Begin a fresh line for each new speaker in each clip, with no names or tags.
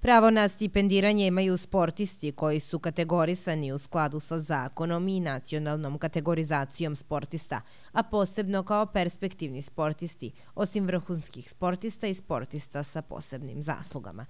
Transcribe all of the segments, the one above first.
Pravo na stipendiranje imaju sportisti koji su kategorisani u skladu sa zakonom i nacionalnom kategorizacijom sportista, a posebno kao perspektivni sportisti, osim vrhunskih sportista i sportista sa posebnim zaslugama.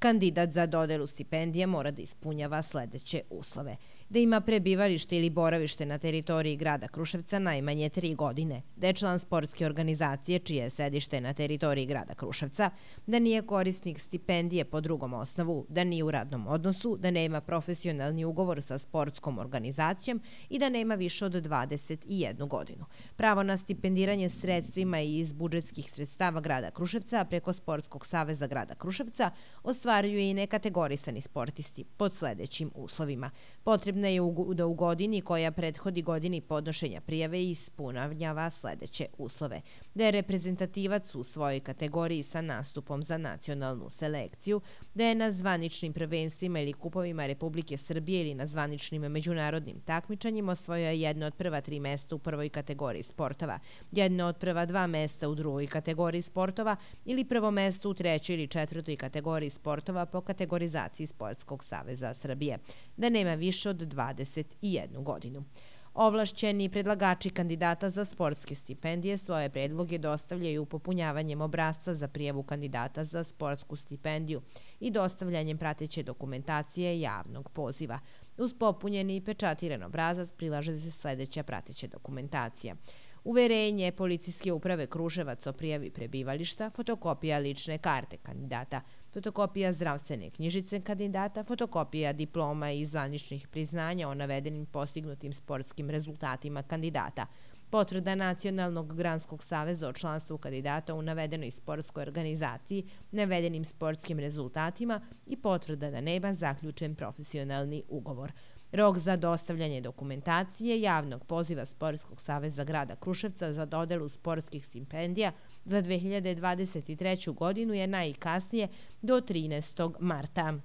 Kandidat za dodelu stipendije mora da ispunjava sledeće uslove. Da ima prebivalište ili boravište na teritoriji grada Kruševca najmanje tri godine, da je član sportske organizacije čije je sedište na teritoriji grada Kruševca, da nije korisnik stipendije po drugom osnovu, da nije u radnom odnosu, da nema profesionalni ugovor sa sportskom organizacijom i da nema više od 21 godinu. Pravo na stipendiranje sredstvima iz budžetskih sredstava grada Kruševca preko Sportskog saveza grada Kruševca ostvaruje ostvaruju i nekategorisani sportisti pod sledećim uslovima. Potrebna je da u godini koja prethodi godini podnošenja prijave ispunavnjava sledeće uslove. Da je reprezentativac u svojoj kategoriji sa nastupom za nacionalnu selekciju, da je na zvaničnim prvenstvima ili kupovima Republike Srbije ili na zvaničnim međunarodnim takmičanjima osvojio jedno od prva tri mesta u prvoj kategoriji sportova, jedno od prva dva mesta u drugoj kategoriji sportova ili prvo mesto u trećoj ili četvrtoj kategoriji sportova sportova po kategorizaciji Sportskog saveza Srbije, da nema više od 21 godinu. Ovlašćeni predlagači kandidata za sportske stipendije svoje predloge dostavljaju popunjavanjem obrazca za prijavu kandidata za sportsku stipendiju i dostavljanjem prateće dokumentacije javnog poziva. Uz popunjeni i pečatiran obrazac prilaže se sledeća prateća dokumentacija – uverenje policijske uprave Kruševac o prijavi prebivališta, fotokopija lične karte kandidata, fotokopija zdravstvene knjižice kandidata, fotokopija diploma i zvaničnih priznanja o navedenim postignutim sportskim rezultatima kandidata, potvrda Nacionalnog granskog saveza o članstvu kandidata u navedenoj sportskoj organizaciji, navedenim sportskim rezultatima i potvrda da nema zaključen profesionalni ugovor – Rok za dostavljanje dokumentacije javnog poziva Sportskog saveza grada Kruševca za dodelu sportskih stipendija za 2023. godinu je najkasnije do 13. marta.